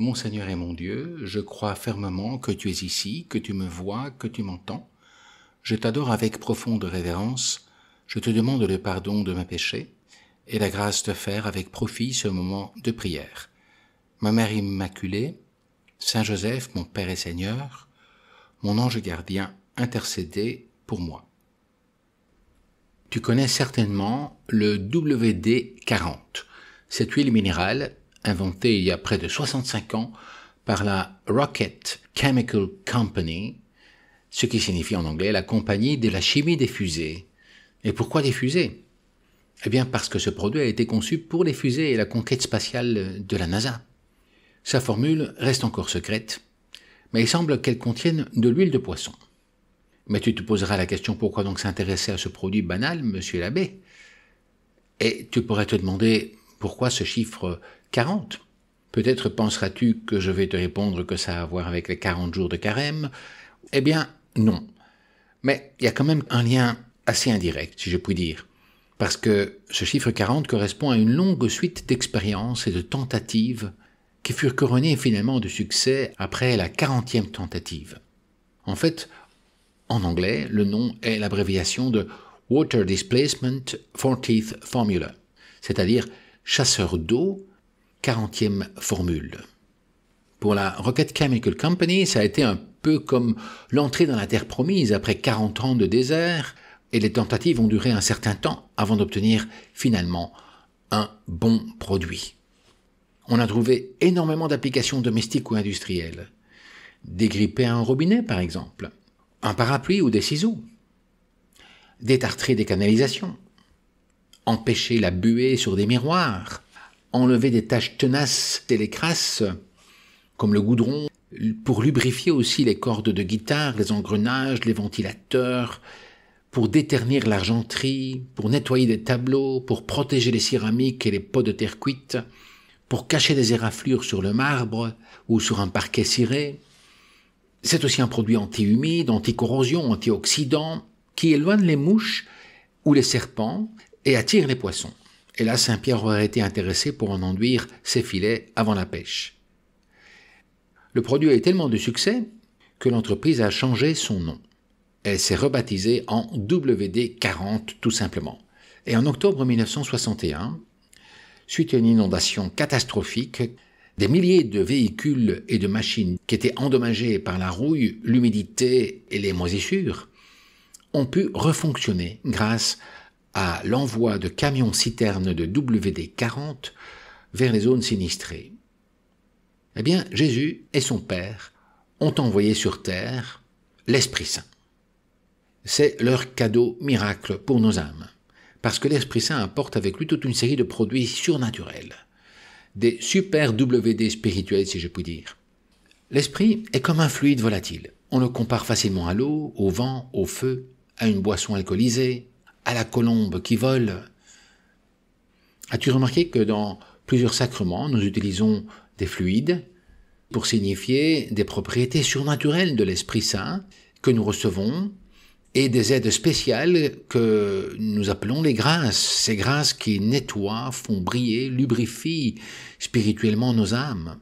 Mon Seigneur et mon Dieu, je crois fermement que tu es ici, que tu me vois, que tu m'entends. Je t'adore avec profonde révérence, je te demande le pardon de mes péchés et la grâce de faire avec profit ce moment de prière. Ma Mère Immaculée, Saint Joseph, mon Père et Seigneur, mon ange gardien, intercédé pour moi. Tu connais certainement le WD40. Cette huile minérale inventé il y a près de 65 ans par la Rocket Chemical Company, ce qui signifie en anglais la compagnie de la chimie des fusées. Et pourquoi des fusées Eh bien parce que ce produit a été conçu pour les fusées et la conquête spatiale de la NASA. Sa formule reste encore secrète, mais il semble qu'elle contienne de l'huile de poisson. Mais tu te poseras la question pourquoi donc s'intéresser à ce produit banal, monsieur l'abbé Et tu pourrais te demander pourquoi ce chiffre 40. Peut-être penseras-tu que je vais te répondre que ça a à voir avec les 40 jours de carême. Eh bien, non. Mais il y a quand même un lien assez indirect, si je puis dire. Parce que ce chiffre 40 correspond à une longue suite d'expériences et de tentatives qui furent couronnées finalement de succès après la 40e tentative. En fait, en anglais, le nom est l'abréviation de Water Displacement 40 Formula, c'est-à-dire chasseur d'eau 40e formule. Pour la Rocket Chemical Company, ça a été un peu comme l'entrée dans la Terre promise après 40 ans de désert, et les tentatives ont duré un certain temps avant d'obtenir finalement un bon produit. On a trouvé énormément d'applications domestiques ou industrielles. Dégripper un robinet par exemple, un parapluie ou des ciseaux, détartrer des canalisations, empêcher la buée sur des miroirs, enlever des taches tenaces et les crasses, comme le goudron, pour lubrifier aussi les cordes de guitare, les engrenages, les ventilateurs, pour déternir l'argenterie, pour nettoyer des tableaux, pour protéger les céramiques et les pots de terre cuite, pour cacher des éraflures sur le marbre ou sur un parquet ciré. C'est aussi un produit anti-humide, anti-corrosion, antioxydant, qui éloigne les mouches ou les serpents et attire les poissons. Et là, Saint-Pierre aurait été intéressé pour en enduire ses filets avant la pêche. Le produit a eu tellement de succès que l'entreprise a changé son nom. Elle s'est rebaptisée en WD40 tout simplement. Et en octobre 1961, suite à une inondation catastrophique, des milliers de véhicules et de machines qui étaient endommagés par la rouille, l'humidité et les moisissures ont pu refonctionner grâce à à l'envoi de camions-citernes de WD-40 vers les zones sinistrées. Eh bien, Jésus et son Père ont envoyé sur terre l'Esprit Saint. C'est leur cadeau miracle pour nos âmes, parce que l'Esprit Saint apporte avec lui toute une série de produits surnaturels, des super WD spirituels si je puis dire. L'Esprit est comme un fluide volatile. On le compare facilement à l'eau, au vent, au feu, à une boisson alcoolisée, à la colombe qui vole. As-tu remarqué que dans plusieurs sacrements, nous utilisons des fluides pour signifier des propriétés surnaturelles de l'Esprit Saint que nous recevons et des aides spéciales que nous appelons les grâces, ces grâces qui nettoient, font briller, lubrifient spirituellement nos âmes,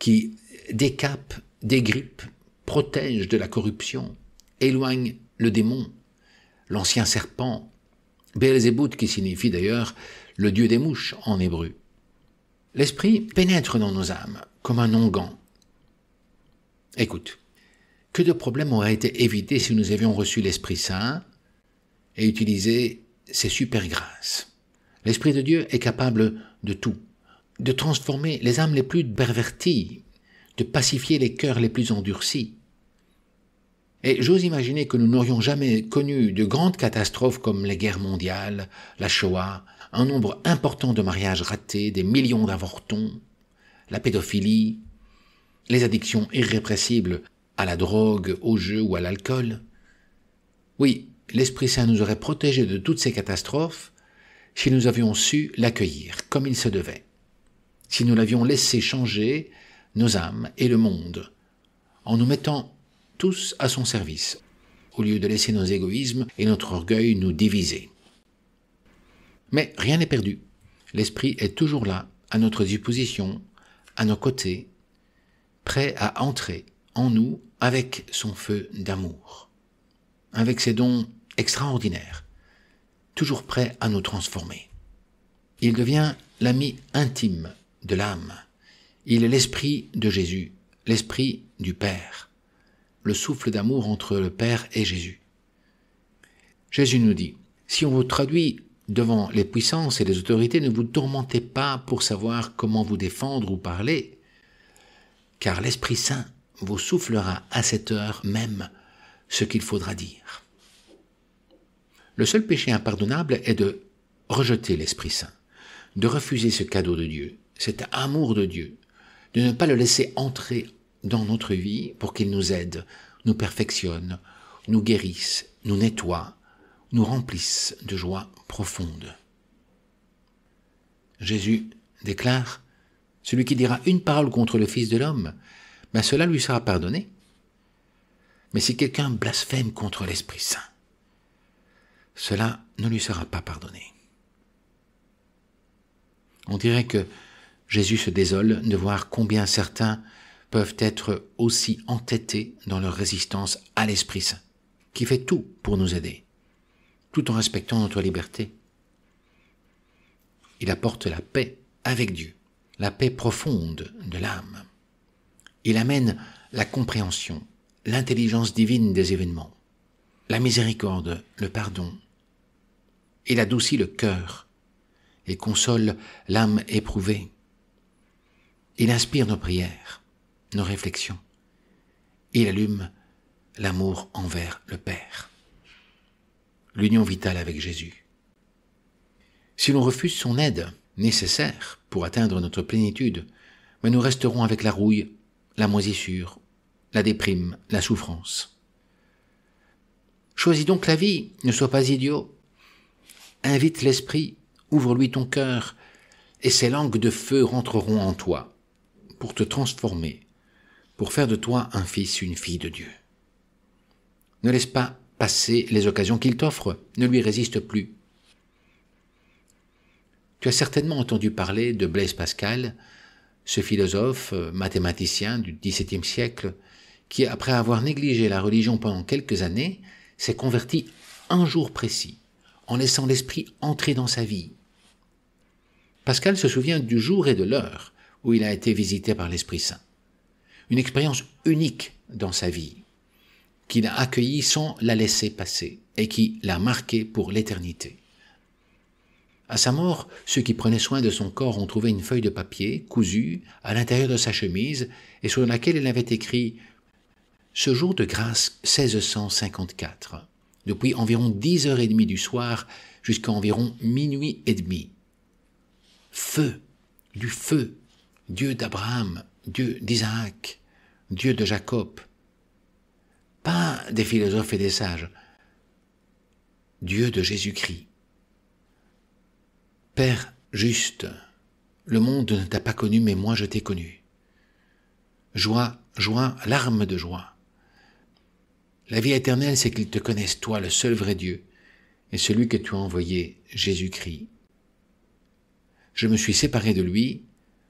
qui décapent, dégrippent, protègent de la corruption, éloignent le démon, l'ancien serpent, Beelzebuth qui signifie d'ailleurs le dieu des mouches en hébreu. L'esprit pénètre dans nos âmes comme un onguent. Écoute, que de problèmes auraient été évités si nous avions reçu l'Esprit Saint et utilisé ses super grâces. L'Esprit de Dieu est capable de tout, de transformer les âmes les plus perverties, de pacifier les cœurs les plus endurcis, et j'ose imaginer que nous n'aurions jamais connu de grandes catastrophes comme les guerres mondiales, la Shoah, un nombre important de mariages ratés, des millions d'avortons, la pédophilie, les addictions irrépressibles à la drogue, au jeu ou à l'alcool. Oui, l'Esprit Saint nous aurait protégés de toutes ces catastrophes si nous avions su l'accueillir comme il se devait, si nous l'avions laissé changer nos âmes et le monde, en nous mettant tous à son service, au lieu de laisser nos égoïsmes et notre orgueil nous diviser. Mais rien n'est perdu. L'Esprit est toujours là, à notre disposition, à nos côtés, prêt à entrer en nous avec son feu d'amour, avec ses dons extraordinaires, toujours prêt à nous transformer. Il devient l'ami intime de l'âme. Il est l'esprit de Jésus, l'esprit du Père le souffle d'amour entre le Père et Jésus. Jésus nous dit, si on vous traduit devant les puissances et les autorités, ne vous tourmentez pas pour savoir comment vous défendre ou parler, car l'Esprit Saint vous soufflera à cette heure même ce qu'il faudra dire. Le seul péché impardonnable est de rejeter l'Esprit Saint, de refuser ce cadeau de Dieu, cet amour de Dieu, de ne pas le laisser entrer dans notre vie pour qu'il nous aide, nous perfectionne, nous guérisse, nous nettoie, nous remplisse de joie profonde. Jésus déclare, Celui qui dira une parole contre le Fils de l'homme, mais ben cela lui sera pardonné. Mais si quelqu'un blasphème contre l'Esprit Saint, cela ne lui sera pas pardonné. On dirait que Jésus se désole de voir combien certains peuvent être aussi entêtés dans leur résistance à l'Esprit Saint, qui fait tout pour nous aider, tout en respectant notre liberté. Il apporte la paix avec Dieu, la paix profonde de l'âme. Il amène la compréhension, l'intelligence divine des événements, la miséricorde, le pardon. Il adoucit le cœur et console l'âme éprouvée. Il inspire nos prières nos réflexions. Il allume l'amour envers le Père, l'union vitale avec Jésus. Si l'on refuse son aide nécessaire pour atteindre notre plénitude, mais nous resterons avec la rouille, la moisissure, la déprime, la souffrance. Choisis donc la vie, ne sois pas idiot. Invite l'esprit, ouvre-lui ton cœur, et ses langues de feu rentreront en toi pour te transformer pour faire de toi un fils, une fille de Dieu. Ne laisse pas passer les occasions qu'il t'offre, ne lui résiste plus. Tu as certainement entendu parler de Blaise Pascal, ce philosophe euh, mathématicien du XVIIe siècle, qui, après avoir négligé la religion pendant quelques années, s'est converti un jour précis, en laissant l'esprit entrer dans sa vie. Pascal se souvient du jour et de l'heure où il a été visité par l'Esprit Saint une expérience unique dans sa vie, qu'il a accueillie sans la laisser passer et qui l'a marquée pour l'éternité. À sa mort, ceux qui prenaient soin de son corps ont trouvé une feuille de papier cousue à l'intérieur de sa chemise et sur laquelle il avait écrit Ce jour de grâce 1654, depuis environ dix heures et demie du soir jusqu'à environ minuit et demi. Feu, du feu, Dieu d'Abraham, Dieu d'Isaac, Dieu de Jacob. Pas des philosophes et des sages. Dieu de Jésus-Christ. Père juste, le monde ne t'a pas connu, mais moi je t'ai connu. Joie, joie, larme de joie. La vie éternelle, c'est qu'ils te connaissent, toi, le seul vrai Dieu, et celui que tu as envoyé, Jésus-Christ. Je me suis séparé de lui,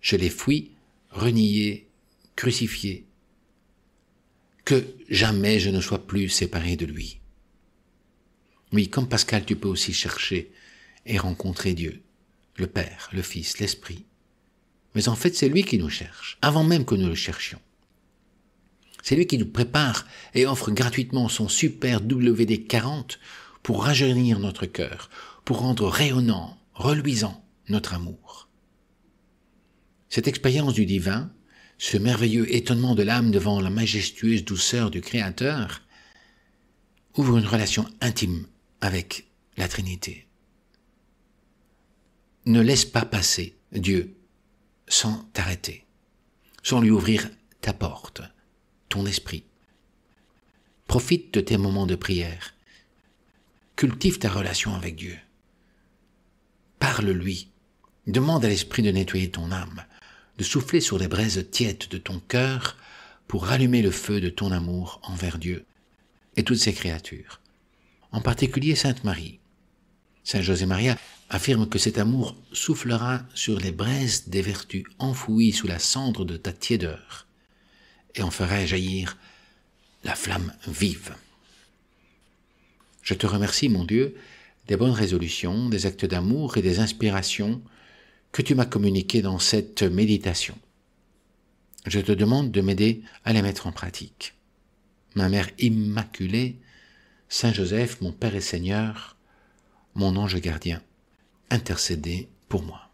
je l'ai fui, renié, crucifié, que jamais je ne sois plus séparé de lui. Oui, comme Pascal, tu peux aussi chercher et rencontrer Dieu, le Père, le Fils, l'Esprit. Mais en fait, c'est lui qui nous cherche, avant même que nous le cherchions. C'est lui qui nous prépare et offre gratuitement son super WD-40 pour rajeunir notre cœur, pour rendre rayonnant, reluisant notre amour. Cette expérience du divin, ce merveilleux étonnement de l'âme devant la majestueuse douceur du Créateur, ouvre une relation intime avec la Trinité. Ne laisse pas passer Dieu sans t'arrêter, sans lui ouvrir ta porte, ton esprit. Profite de tes moments de prière. Cultive ta relation avec Dieu. Parle-lui. Demande à l'esprit de nettoyer ton âme, de souffler sur les braises tièdes de ton cœur pour rallumer le feu de ton amour envers Dieu et toutes ses créatures, en particulier Sainte Marie. Saint José Maria affirme que cet amour soufflera sur les braises des vertus enfouies sous la cendre de ta tiédeur, et en fera jaillir la flamme vive. Je te remercie, mon Dieu, des bonnes résolutions, des actes d'amour et des inspirations que tu m'as communiqué dans cette méditation. Je te demande de m'aider à les mettre en pratique. Ma Mère Immaculée, Saint Joseph, mon Père et Seigneur, mon ange gardien, intercédez pour moi.